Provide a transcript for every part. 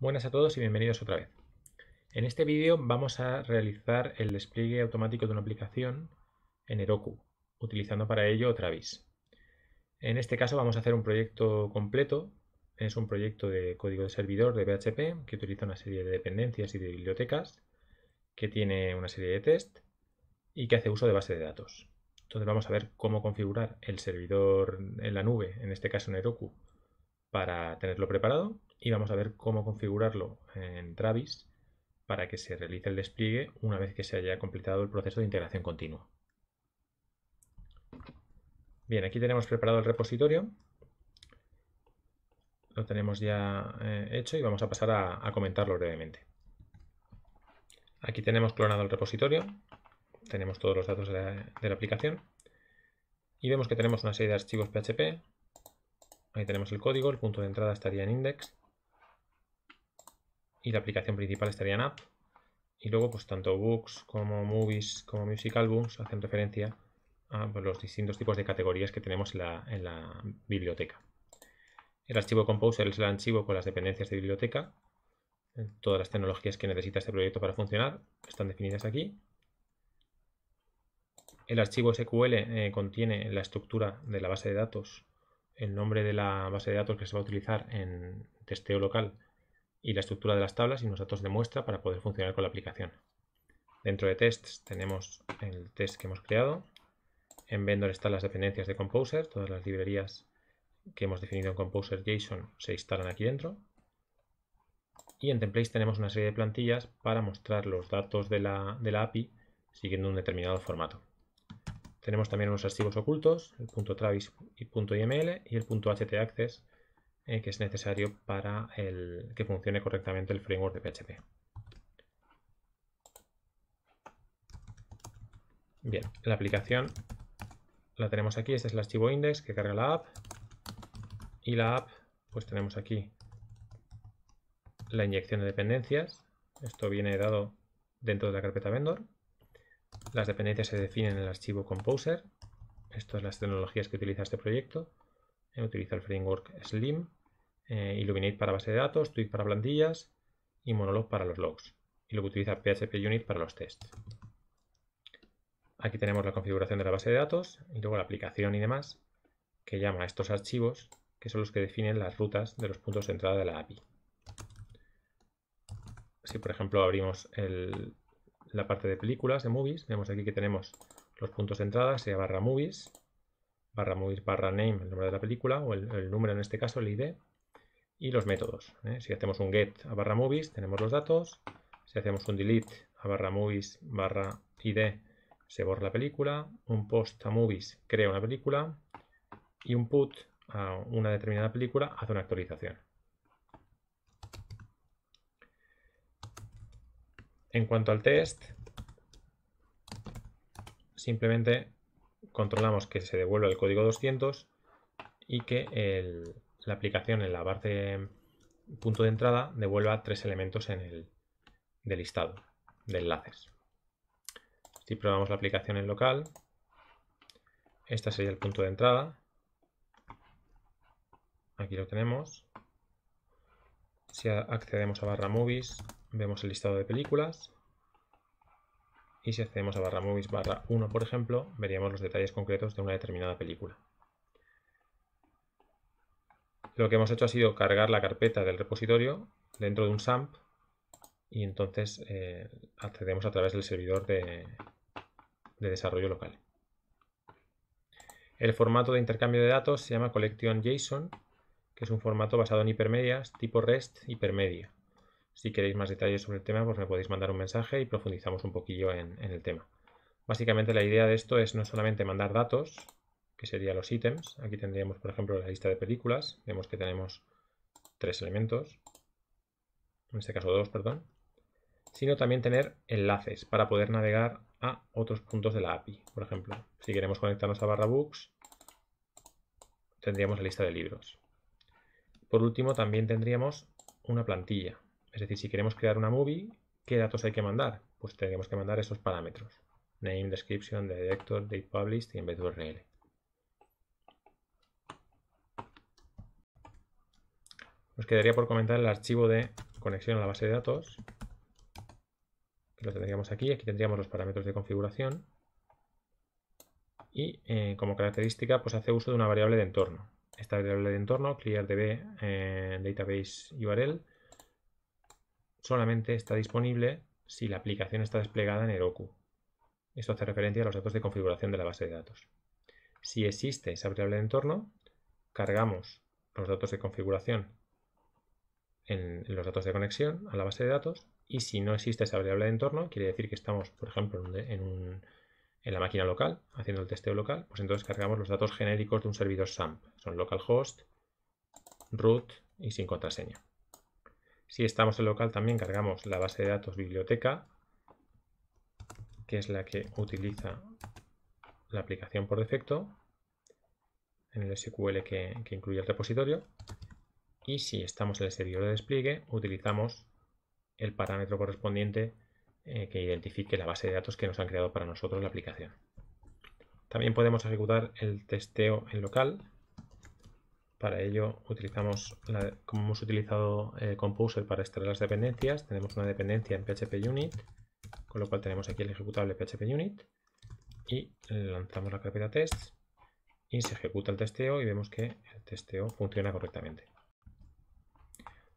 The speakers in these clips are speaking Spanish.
Buenas a todos y bienvenidos otra vez. En este vídeo vamos a realizar el despliegue automático de una aplicación en Heroku, utilizando para ello Travis. En este caso vamos a hacer un proyecto completo, es un proyecto de código de servidor de PHP que utiliza una serie de dependencias y de bibliotecas, que tiene una serie de test y que hace uso de base de datos. Entonces vamos a ver cómo configurar el servidor en la nube, en este caso en Heroku, para tenerlo preparado y vamos a ver cómo configurarlo en Travis para que se realice el despliegue una vez que se haya completado el proceso de integración continua. Bien, aquí tenemos preparado el repositorio. Lo tenemos ya eh, hecho y vamos a pasar a, comentarlo brevemente. Aquí tenemos clonado el repositorio, tenemos todos los datos de la, aplicación y vemos que tenemos una serie de archivos PHP. Ahí tenemos el código, el punto de entrada estaría en index y la aplicación principal estaría en app. Y luego, pues tanto books como movies como music albums hacen referencia a pues, los distintos tipos de categorías que tenemos en la, biblioteca. El archivo Composer es el archivo con las dependencias de biblioteca. Todas las tecnologías que necesita este proyecto para funcionar están definidas aquí. El archivo SQL eh, contiene la estructura de la base de datos, el nombre de la base de datos que se va a utilizar en testeo local y la estructura de las tablas y los datos de muestra para poder funcionar con la aplicación. Dentro de tests tenemos el test que hemos creado. En vendor están las dependencias de Composer, todas las librerías que hemos definido en Composer JSON se instalan aquí dentro. Y en templates tenemos una serie de plantillas para mostrar los datos de la, API siguiendo un determinado formato. Tenemos también unos archivos ocultos, el .travis y .iml y el .htaccess eh, que es necesario para que funcione correctamente el framework de PHP. Bien, la aplicación la tenemos aquí, este es el archivo index que carga la app y la app, pues tenemos aquí la inyección de dependencias, esto viene dado dentro de la carpeta vendor, las dependencias se definen en el archivo composer, estas son las tecnologías que utiliza este proyecto, eh, utiliza el framework Slim eh, Illuminate para base de datos, Twig para plantillas y Monolog para los logs. Y luego utiliza PHP Unit para los tests. Aquí tenemos la configuración de la base de datos y luego la aplicación y demás, que llama a estos archivos, que son los que definen las rutas de los puntos de entrada de la API. Si por ejemplo abrimos la parte de películas, de movies, vemos aquí que tenemos los puntos de entrada, sea barra movies, barra movies barra name, el nombre de la película, o el número en este caso, el ID, y los métodos. ¿eh? Si hacemos un get a barra movies, tenemos los datos. Si hacemos un delete a barra movies barra id, se borra la película. Un post a movies crea una película. Y un put a una determinada película hace una actualización. En cuanto al test, simplemente controlamos que se devuelva el código 200 y que el, la aplicación en la parte punto de entrada devuelva tres elementos en el listado de enlaces. Si probamos la aplicación en local, este sería el punto de entrada. Aquí lo tenemos. Si accedemos a barra movies, vemos el listado de películas. Y si accedemos a barra movies barra 1, por ejemplo, veríamos los detalles concretos de una determinada película lo que hemos hecho ha sido cargar la carpeta del repositorio dentro de un SAMP y entonces eh, accedemos a través del servidor de, desarrollo local. El formato de intercambio de datos se llama JSON, que es un formato basado en hipermedias tipo REST hipermedia. Si queréis más detalles sobre el tema, pues me podéis mandar un mensaje y profundizamos un poquillo en el tema. Básicamente la idea de esto es no solamente mandar datos, que serían los ítems. Aquí tendríamos, por ejemplo, la lista de películas. Vemos que tenemos tres elementos, en este caso dos, perdón, sino también tener enlaces para poder navegar a otros puntos de la API. Por ejemplo, si queremos conectarnos a barra books, tendríamos la lista de libros. Por último, también tendríamos una plantilla. Es decir, si queremos crear una movie, ¿qué datos hay que mandar? Pues tendríamos que mandar esos parámetros. Name, description, director, date published y en vez de URL. Nos quedaría por comentar el archivo de conexión a la base de datos, que lo tendríamos aquí. Aquí tendríamos los parámetros de configuración. Y eh, como característica, pues hace uso de una variable de entorno. Esta variable de entorno, cleardb eh, database URL, solamente está disponible si la aplicación está desplegada en Heroku. Esto hace referencia a los datos de configuración de la base de datos. Si existe esa variable de entorno, cargamos los datos de configuración en, los datos de conexión a la base de datos y si no existe esa variable de entorno, quiere decir que estamos, por ejemplo, en, la máquina local, haciendo el testeo local, pues entonces cargamos los datos genéricos de un servidor SAMP. Son localhost, root y sin contraseña. Si estamos en local también cargamos la base de datos biblioteca, que es la que utiliza la aplicación por defecto en el SQL que incluye el repositorio y si estamos en el servidor de despliegue utilizamos el parámetro correspondiente eh, que identifique la base de datos que nos han creado para nosotros la aplicación. También podemos ejecutar el testeo en local. Para ello utilizamos, como hemos utilizado eh, Composer para extraer las dependencias, tenemos una dependencia en PHP Unit, con lo cual tenemos aquí el ejecutable PHP Unit y lanzamos la carpeta test y se ejecuta el testeo y vemos que el testeo funciona correctamente.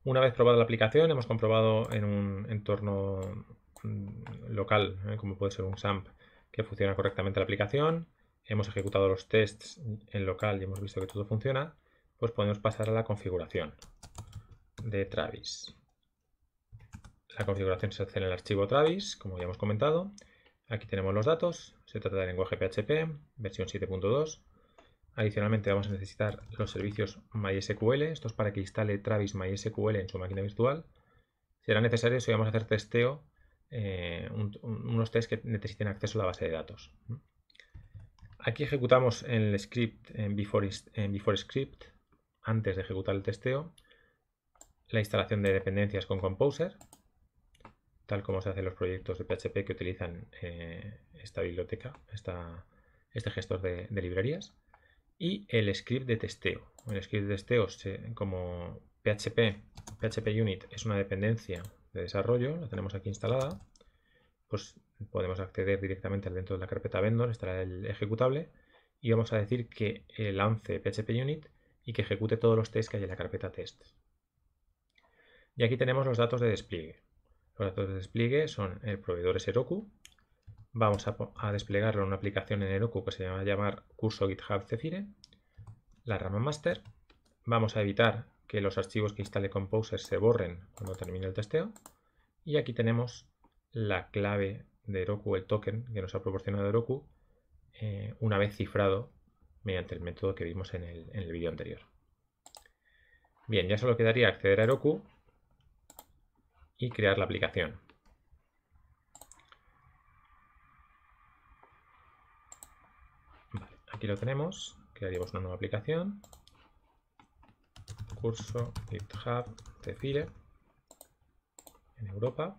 Una vez probado la aplicación, hemos comprobado en un entorno mm, local, eh, como puede ser un SAMP, que funciona correctamente la aplicación. Hemos ejecutado los tests en local y hemos visto que todo funciona. Pues podemos pasar a la configuración de Travis. La configuración se hace en el archivo Travis, como ya hemos comentado. Aquí tenemos los datos. Se trata del lenguaje PHP, versión 7.2. Adicionalmente vamos a necesitar los servicios MySQL, esto es para que instale Travis MySQL en su máquina virtual. Será necesario si vamos a hacer testeo, eh, unos test que necesiten acceso a la base de datos. Aquí ejecutamos el script en before, script antes de ejecutar el testeo, la instalación de dependencias con Composer, tal como se hacen los proyectos de PHP que utilizan eh, esta biblioteca, este gestor de librerías y el script de testeo. El script de testeo, como PHP, PHP Unit es una dependencia de desarrollo, la tenemos aquí instalada, pues podemos acceder directamente al dentro de la carpeta vendor, estará el ejecutable, y vamos a decir que eh, lance PHP Unit y que ejecute todos los tests que hay en la carpeta test. Y aquí tenemos los datos de despliegue. Los datos de despliegue son el proveedor Seroku. Vamos a, desplegarlo una aplicación en Heroku que se llama llamar curso GitHub Cefire, la rama master. Vamos a evitar que los archivos que instale Composer se borren cuando termine el testeo. Y aquí tenemos la clave de Heroku, el token que nos ha proporcionado Heroku, eh, una vez cifrado mediante el método que vimos en el, en el vídeo anterior. Bien, ya solo quedaría acceder a Heroku y crear la aplicación. aquí lo tenemos, crearíamos una nueva aplicación, curso GitHub Fire en Europa.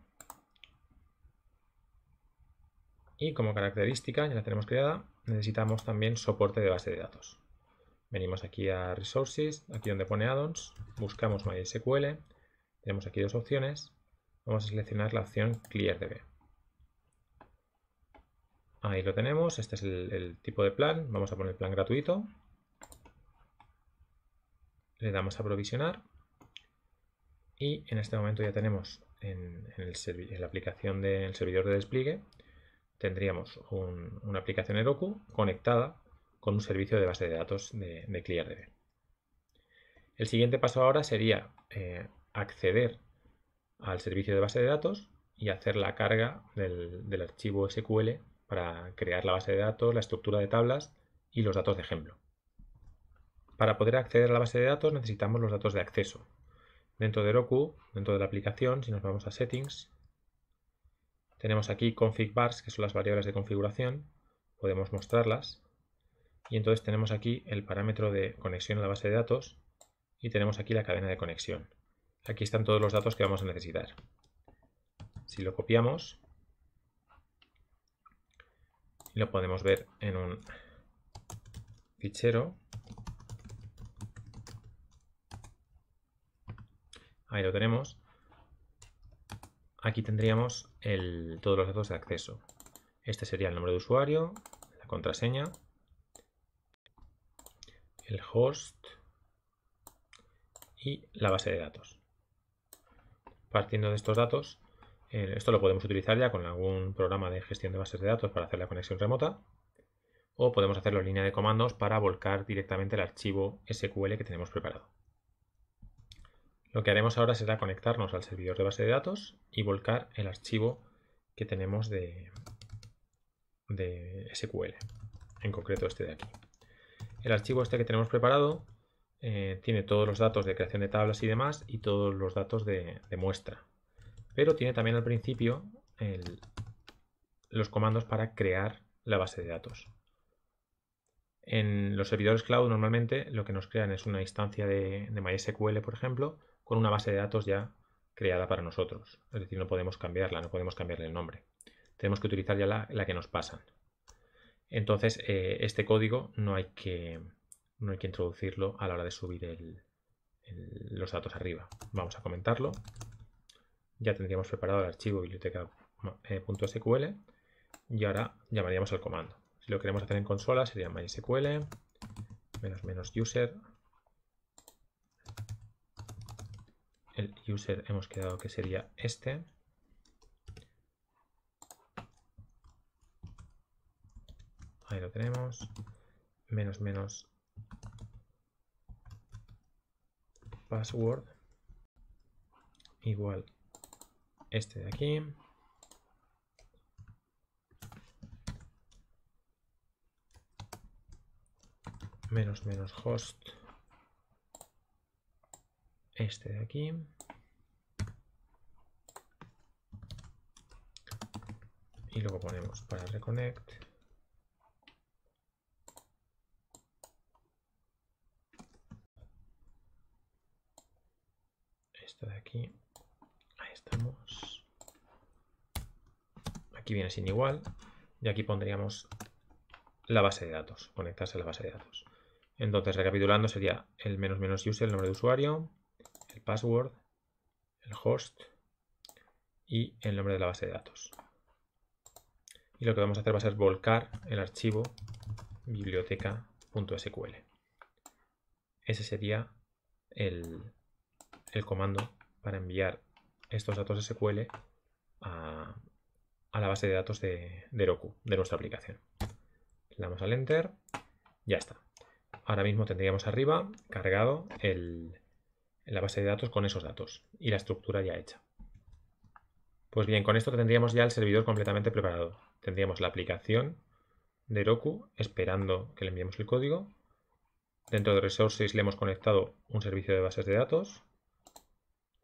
Y como característica, ya la tenemos creada, necesitamos también soporte de base de datos. Venimos aquí a Resources, aquí donde pone Addons, buscamos MySQL, tenemos aquí dos opciones, vamos a seleccionar la opción ClearDB. Ahí lo tenemos, este es el, tipo de plan, vamos a poner plan gratuito. Le damos a provisionar y en este momento ya tenemos en, la aplicación del servidor de despliegue tendríamos una aplicación Heroku conectada con un servicio de base de datos de, de ClearDB. El siguiente paso ahora sería eh, acceder al servicio de base de datos y hacer la carga del archivo SQL para crear la base de datos, la estructura de tablas y los datos de ejemplo. Para poder acceder a la base de datos necesitamos los datos de acceso. Dentro de Roku, dentro de la aplicación, si nos vamos a Settings, tenemos aquí config bars, que son las variables de configuración, podemos mostrarlas. Y entonces tenemos aquí el parámetro de conexión a la base de datos y tenemos aquí la cadena de conexión. Aquí están todos los datos que vamos a necesitar. Si lo copiamos y lo podemos ver en un fichero. Ahí lo tenemos. Aquí tendríamos todos los datos de acceso. Este sería el nombre de usuario, la contraseña, el host y la base de datos. Partiendo de estos datos, eh, esto lo podemos utilizar ya con algún programa de gestión de bases de datos para hacer la conexión remota. O podemos hacerlo en línea de comandos para volcar directamente el archivo SQL que tenemos preparado. Lo que haremos ahora será conectarnos al servidor de base de datos y volcar el archivo que tenemos de, SQL, en concreto este de aquí. El archivo este que tenemos preparado eh, tiene todos los datos de creación de tablas y demás y todos los datos de muestra. Pero tiene también al principio los comandos para crear la base de datos. En los servidores cloud normalmente lo que nos crean es una instancia de, MySQL, por ejemplo, con una base de datos ya creada para nosotros. Es decir, no podemos cambiarla, no podemos cambiarle el nombre. Tenemos que utilizar ya la, que nos pasan. Entonces, eh, este código no hay, que, no hay que introducirlo a la hora de subir los datos arriba. Vamos a comentarlo ya tendríamos preparado el archivo biblioteca.sql eh, y ahora llamaríamos al comando. Si lo queremos hacer en consola sería mysql menos menos user. El user hemos quedado que sería este. Ahí lo tenemos. Menos menos password igual este de aquí. Menos menos host. Este de aquí. Y luego ponemos para reconnect. Esto de aquí. Aquí viene sin igual. Y aquí pondríamos la base de datos, conectarse a la base de datos. Entonces, recapitulando, sería el menos menos user, el nombre de usuario, el password, el host y el nombre de la base de datos. Y lo que vamos a hacer va a ser volcar el archivo biblioteca.sql. Ese sería el, el comando para enviar estos datos SQL a, a la base de datos de, de Roku, de nuestra aplicación. Le damos al Enter, ya está. Ahora mismo tendríamos arriba cargado el, la base de datos con esos datos y la estructura ya hecha. Pues bien, con esto tendríamos ya el servidor completamente preparado. Tendríamos la aplicación de Roku esperando que le enviemos el código. Dentro de Resources le hemos conectado un servicio de bases de datos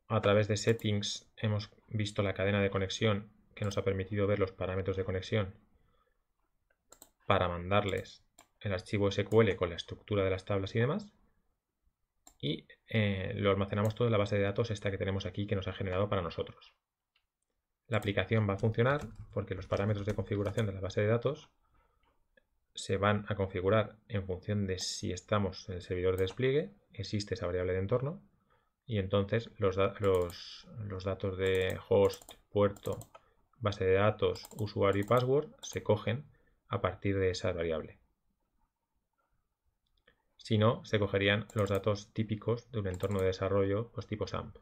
a través de settings hemos visto la cadena de conexión que nos ha permitido ver los parámetros de conexión para mandarles el archivo SQL con la estructura de las tablas y demás. Y eh, lo almacenamos todo en la base de datos esta que tenemos aquí que nos ha generado para nosotros. La aplicación va a funcionar porque los parámetros de configuración de la base de datos se van a configurar en función de si estamos en el servidor de despliegue, existe esa variable de entorno, y entonces los, datos de host, puerto, base de datos, usuario y password se cogen a partir de esa variable. Si no, se cogerían los datos típicos de un entorno de desarrollo pues tipo SAMP.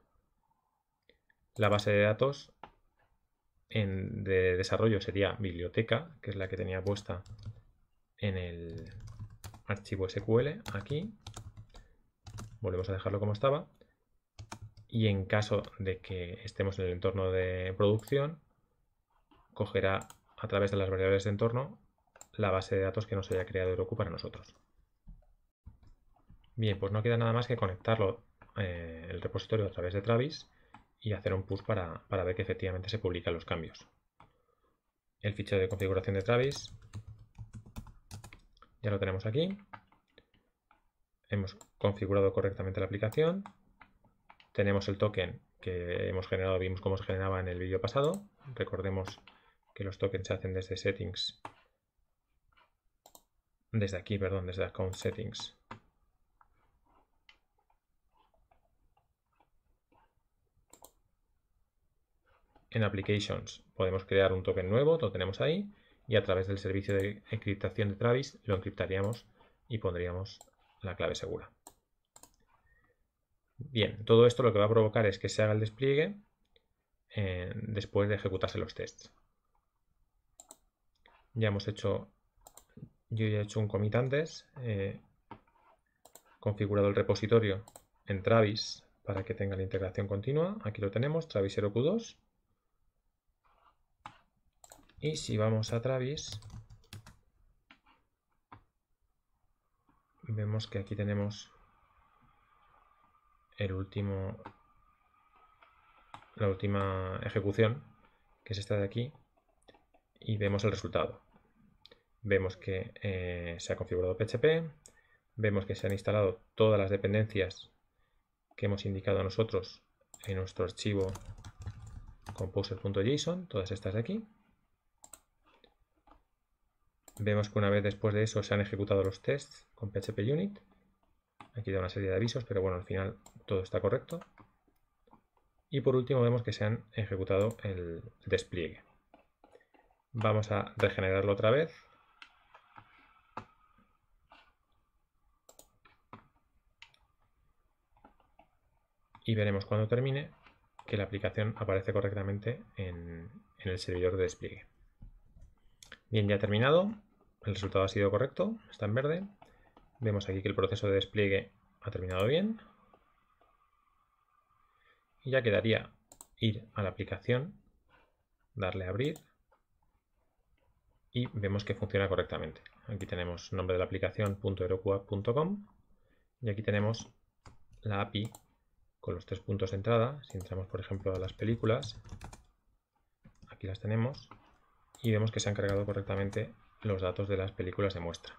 La base de datos en, de desarrollo sería biblioteca, que es la que tenía puesta en el archivo SQL aquí. Volvemos a dejarlo como estaba y en caso de que estemos en el entorno de producción, cogerá a través de las variables de entorno la base de datos que nos haya creado Heroku para nosotros. Bien, pues no queda nada más que conectarlo al eh, el repositorio a través de Travis y hacer un push para, para ver que efectivamente se publican los cambios. El fichero de configuración de Travis ya lo tenemos aquí. Hemos configurado correctamente la aplicación. Tenemos el token que hemos generado, vimos cómo se generaba en el vídeo pasado. Recordemos que los tokens se hacen desde settings, desde aquí, perdón, desde account settings. En applications podemos crear un token nuevo, lo tenemos ahí, y a través del servicio de encriptación de Travis lo encriptaríamos y pondríamos la clave segura. Bien, todo esto lo que va a provocar es que se haga el despliegue eh, después de ejecutarse los tests. Ya hemos hecho, yo ya he hecho un commit antes, eh, configurado el repositorio en Travis para que tenga la integración continua. Aquí lo tenemos, Travis 0 Q2. Y si vamos a Travis, vemos que aquí tenemos último, la última ejecución, que es esta de aquí, y vemos el resultado. Vemos que eh, se ha configurado PHP, vemos que se han instalado todas las dependencias que hemos indicado nosotros en nuestro archivo composer.json, todas estas de aquí. Vemos que una vez después de eso se han ejecutado los tests con PHP Unit. Aquí da una serie de avisos, pero bueno, al final todo está correcto. Y por último vemos que se han ejecutado el despliegue. Vamos a regenerarlo otra vez. Y veremos cuando termine que la aplicación aparece correctamente en, el servidor de despliegue. Bien, ya terminado. El resultado ha sido correcto, está en verde. Vemos aquí que el proceso de despliegue ha terminado bien. Y ya quedaría ir a la aplicación, darle a abrir y vemos que funciona correctamente. Aquí tenemos nombre de la aplicación y aquí tenemos la API con los tres puntos de entrada. Si entramos, por ejemplo, a las películas, aquí las tenemos y vemos que se han cargado correctamente los datos de las películas de muestra.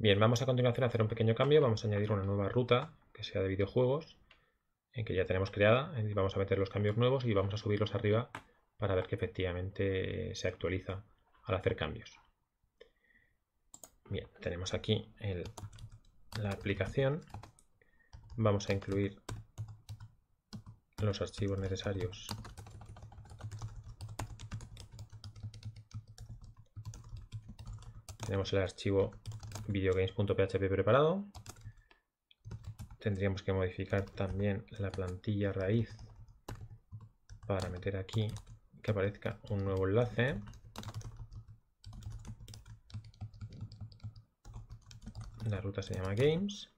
Bien, vamos a continuación a hacer un pequeño cambio. Vamos a añadir una nueva ruta que sea de videojuegos, en que ya tenemos creada. Eh, vamos a meter los cambios nuevos y vamos a subirlos arriba para ver que efectivamente se actualiza al hacer cambios. Bien, tenemos aquí la aplicación. Vamos a incluir los archivos necesarios tenemos el archivo videogames.php preparado. Tendríamos que modificar también la plantilla raíz para meter aquí que aparezca un nuevo enlace. La ruta se llama games.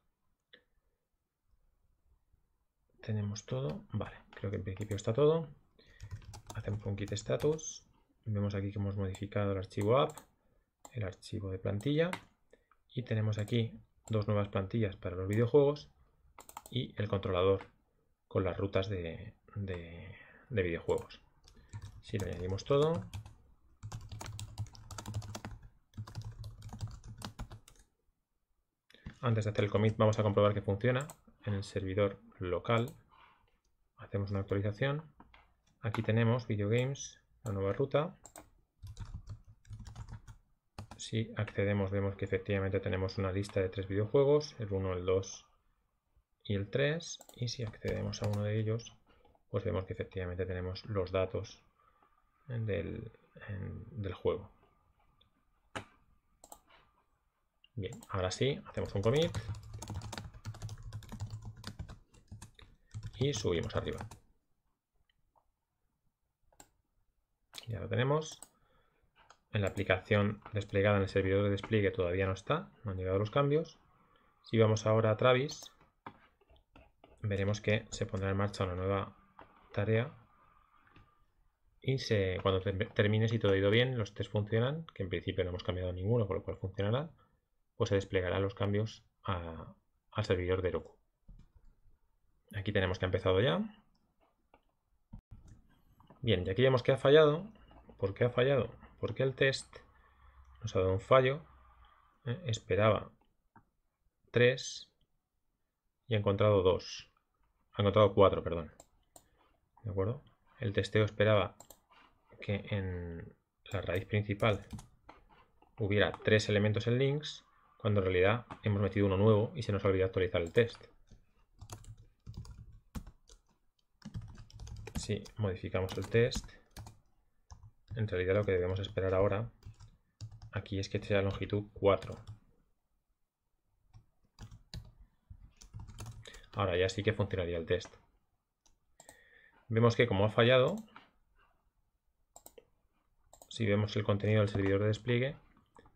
Tenemos todo. Vale, creo que en principio está todo. Hacemos un kit status. Vemos aquí que hemos modificado el archivo app, el archivo de plantilla y tenemos aquí dos nuevas plantillas para los videojuegos y el controlador con las rutas de, videojuegos. Si lo añadimos todo, antes de hacer el commit vamos a comprobar que funciona en el servidor local. Hacemos una actualización. Aquí tenemos videogames, la nueva ruta. Si accedemos vemos que efectivamente tenemos una lista de tres videojuegos, el 1, el 2 y el 3. Y si accedemos a uno de ellos, pues vemos que efectivamente tenemos los datos del, del juego. Bien, ahora sí, hacemos un commit y subimos arriba. Ya lo tenemos en la aplicación desplegada en el servidor de despliegue todavía no está, no han llegado los cambios. Si vamos ahora a Travis, veremos que se pondrá en marcha una nueva tarea y se, cuando termine, si todo ha ido bien, los test funcionan, que en principio no hemos cambiado ninguno, por lo cual funcionará, pues se desplegarán los cambios al servidor de Roku. Aquí tenemos que ha empezado ya. Bien, y aquí vemos que ha fallado. ¿Por qué ha fallado? porque el test nos ha dado un fallo, ¿eh? esperaba 3 y ha encontrado 2, ha encontrado 4, perdón, ¿de acuerdo? El testeo esperaba que en la raíz principal hubiera 3 elementos en links, cuando en realidad hemos metido uno nuevo y se nos ha olvidado actualizar el test. Si modificamos el test, en realidad lo que debemos esperar ahora aquí es que sea longitud 4. Ahora ya sí que funcionaría el test. Vemos que como ha fallado, si vemos el contenido del servidor de despliegue,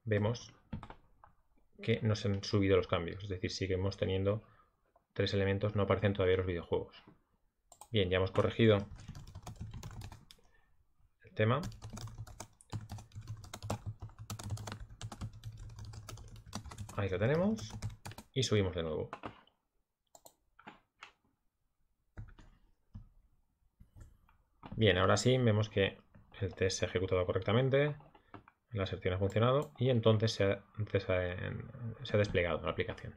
vemos que no se han subido los cambios. Es decir, seguimos teniendo tres elementos, no aparecen todavía los videojuegos. Bien, ya hemos corregido tema. Ahí lo tenemos. Y subimos de nuevo. Bien, ahora sí vemos que el test se ha ejecutado correctamente. la sección ha funcionado y entonces se se ha desplegado la aplicación.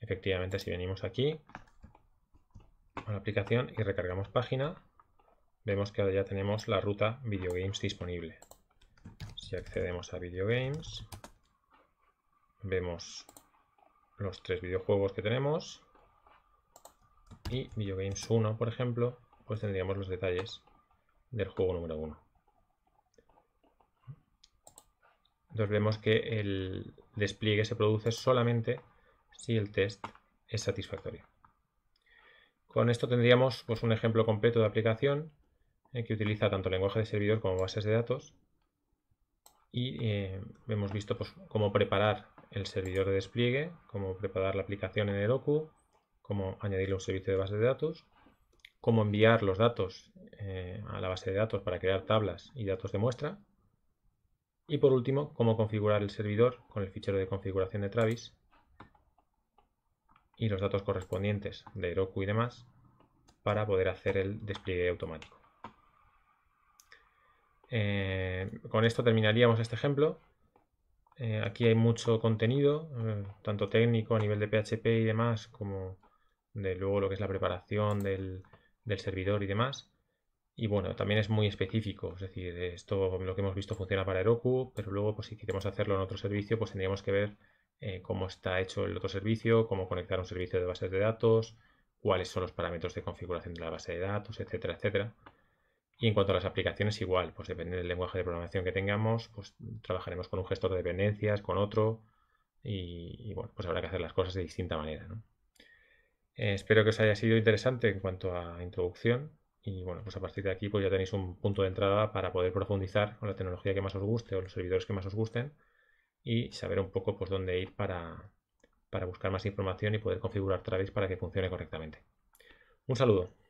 Efectivamente, si venimos aquí a la aplicación y recargamos página, vemos que ahora ya tenemos la ruta Video Games disponible. Si accedemos a Video Games, vemos los tres videojuegos que tenemos y Video Games 1, por ejemplo, pues tendríamos los detalles del juego número 1. Entonces vemos que el despliegue se produce solamente si el test es satisfactorio. Con esto tendríamos pues, un ejemplo completo de aplicación eh, que utiliza tanto lenguaje de servidor como bases de datos. Y eh, hemos visto pues, cómo preparar el servidor de despliegue, cómo preparar la aplicación en Heroku, cómo añadirle un servicio de base de datos, cómo enviar los datos eh, a la base de datos para crear tablas y datos de muestra. Y por último, cómo configurar el servidor con el fichero de configuración de Travis y los datos correspondientes de Heroku y demás para poder hacer el despliegue automático. Eh, con esto terminaríamos este ejemplo. Eh, aquí hay mucho contenido, eh, tanto técnico a nivel de PHP y demás, como de luego lo que es la preparación del, servidor y demás. Y bueno, también es muy específico, es decir, esto lo que hemos visto funciona para Heroku, pero luego pues, si queremos hacerlo en otro servicio, pues tendríamos que ver cómo está hecho el otro servicio, cómo conectar un servicio de bases de datos, cuáles son los parámetros de configuración de la base de datos, etcétera, etcétera. Y en cuanto a las aplicaciones, igual, pues depende del lenguaje de programación que tengamos, pues trabajaremos con un gestor de dependencias, con otro, y, bueno, pues habrá que hacer las cosas de distinta manera. Eh, espero que os haya sido interesante en cuanto a introducción, y bueno, pues a partir de aquí pues ya tenéis un punto de entrada para poder profundizar con la tecnología que más os guste o los servidores que más os gusten, y saber un poco pues dónde ir para, para buscar más información y poder configurar Travis para que funcione correctamente. Un saludo.